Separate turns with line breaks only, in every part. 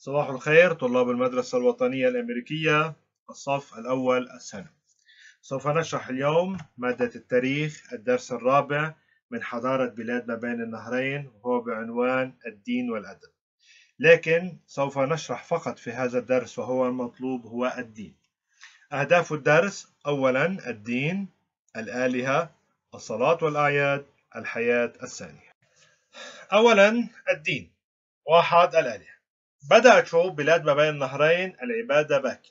صباح الخير طلاب المدرسة الوطنية الأمريكية الصف الأول السنة سوف نشرح اليوم مادة التاريخ الدرس الرابع من حضارة بلاد ما بين النهرين وهو بعنوان الدين والأدب لكن سوف نشرح فقط في هذا الدرس وهو المطلوب هو الدين أهداف الدرس أولا الدين الآلهة الصلاة والأعياد الحياة الثانية أولا الدين واحد الآلهة بدأت شعوب بلاد ما بين النهرين العبادة باكر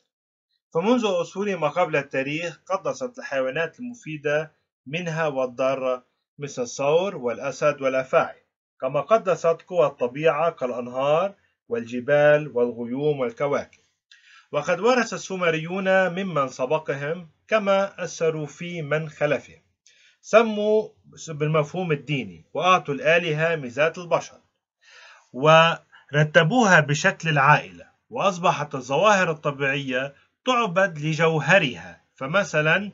فمنذ أصول ما قبل التاريخ قدست الحيوانات المفيدة منها والضارة مثل الثور والأسد والأفاعي كما قدست قوى الطبيعة كالأنهار والجبال والغيوم والكواكب وقد ورث السومريون ممن سبقهم كما أثروا في من خلفهم سموا بالمفهوم الديني وأعطوا الآلهة ميزات البشر رتبوها بشكل العائلة وأصبحت الظواهر الطبيعية تعبد لجوهرها فمثلا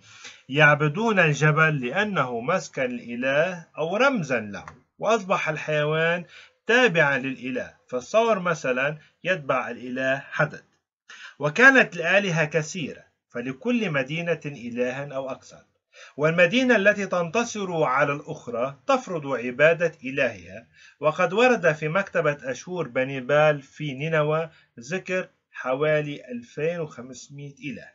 يعبدون الجبل لأنه مسكن الإله أو رمزا له وأصبح الحيوان تابعا للإله فالثور مثلا يتبع الإله حدد وكانت الآلهة كثيرة فلكل مدينة إلها أو أكثر والمدينة التي تنتصر على الأخرى تفرض عبادة إلهها وقد ورد في مكتبة أشور بني بال في نينوى ذكر حوالي 2500 إله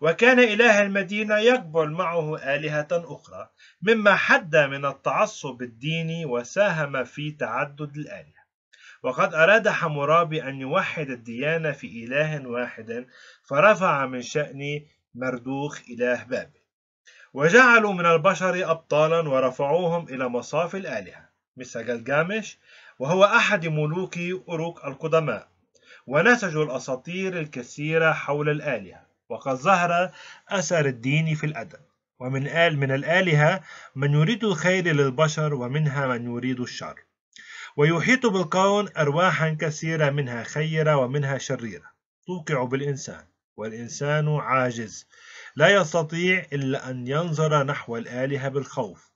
وكان إله المدينة يقبل معه آلهة أخرى مما حد من التعصب الديني وساهم في تعدد الآلهة وقد أراد حمورابي أن يوحد الديانة في إله واحد فرفع من شأن مردوخ إله بابل وجعلوا من البشر أبطالا ورفعوهم إلى مصاف الآلهة مثل جلجامش وهو أحد ملوك أوروك القدماء ونسجوا الأساطير الكثيرة حول الآلهة وقد ظهر أثر الدين في الأدب ومن آل من الآلهة من يريد الخير للبشر ومنها من يريد الشر ويحيط بالكون أرواحا كثيرة منها خيرة ومنها شريرة توقع بالإنسان والإنسان عاجز لا يستطيع إلا أن ينظر نحو الآلهة بالخوف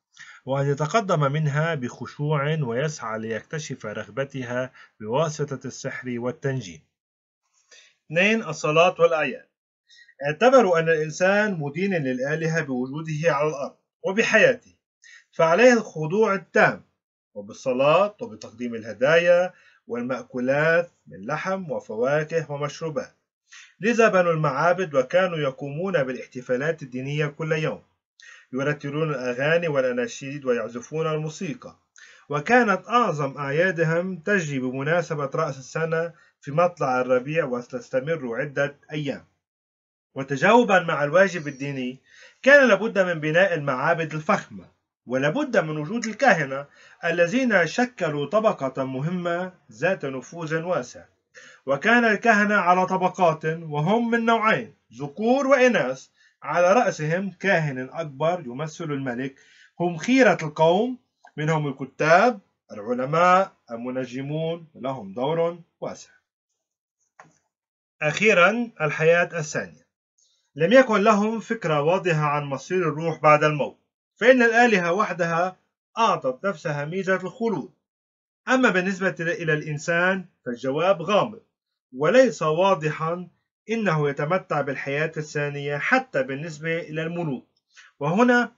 وأن يتقدم منها بخشوع ويسعى ليكتشف رغبتها بواسطة السحر والتنجيم 2. الصلاة والأعياد اعتبروا أن الإنسان مدين للآلهة بوجوده على الأرض وبحياته فعليه الخضوع التام وبالصلاة وبتقديم الهدايا والمأكولات من لحم وفواكه ومشروبات لذا بنوا المعابد وكانوا يقومون بالاحتفالات الدينية كل يوم يرتلون الأغاني والأناشيد ويعزفون الموسيقى وكانت أعظم أعيادهم تجري بمناسبة رأس السنة في مطلع الربيع وتستمر عدة أيام وتجاوبا مع الواجب الديني كان لابد من بناء المعابد الفخمة ولابد من وجود الكاهنة الذين شكلوا طبقة مهمة ذات نفوذ واسع وكان الكهنة على طبقات وهم من نوعين ذكور وإناث على رأسهم كاهن أكبر يمثل الملك هم خيرة القوم منهم الكتاب العلماء المنجمون لهم دور واسع أخيرا الحياة الثانية لم يكن لهم فكرة واضحة عن مصير الروح بعد الموت فإن الآلهة وحدها أعطت نفسها ميزة الخلود أما بالنسبة إلى الإنسان فالجواب غامض وليس واضحا إنه يتمتع بالحياة الثانية حتى بالنسبة إلى الملوك وهنا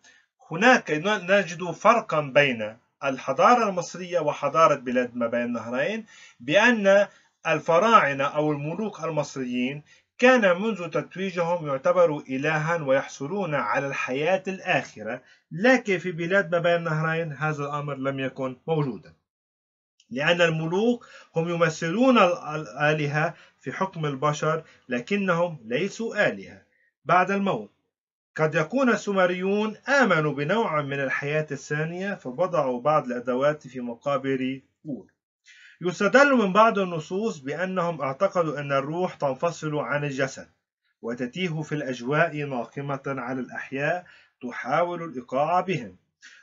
هناك نجد فرقا بين الحضارة المصرية وحضارة بلاد ما بين النهرين بأن الفراعنة أو الملوك المصريين كان منذ تتويجهم يعتبروا إلها ويحصلون على الحياة الآخرة لكن في بلاد ما بين النهرين هذا الأمر لم يكن موجوداً لأن الملوك هم يمثلون الآلهة في حكم البشر لكنهم ليسوا آلهة بعد الموت قد يكون السومريون آمنوا بنوع من الحياة الثانية فوضعوا بعض الأدوات في مقابر أور يستدل من بعض النصوص بأنهم اعتقدوا أن الروح تنفصل عن الجسد وتتيه في الأجواء ناقمة على الأحياء تحاول الإيقاع بهم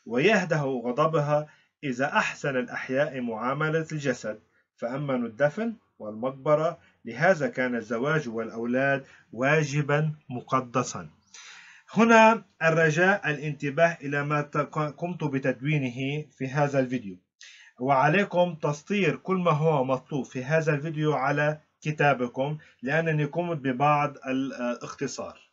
ويهده غضبها إذا أحسن الأحياء معاملة الجسد فأمنوا الدفن والمقبرة لهذا كان الزواج والأولاد واجبا مقدسا هنا الرجاء الانتباه إلى ما قمت بتدوينه في هذا الفيديو وعليكم تسطير كل ما هو مطلوب في هذا الفيديو على كتابكم لأنني قمت ببعض الاختصار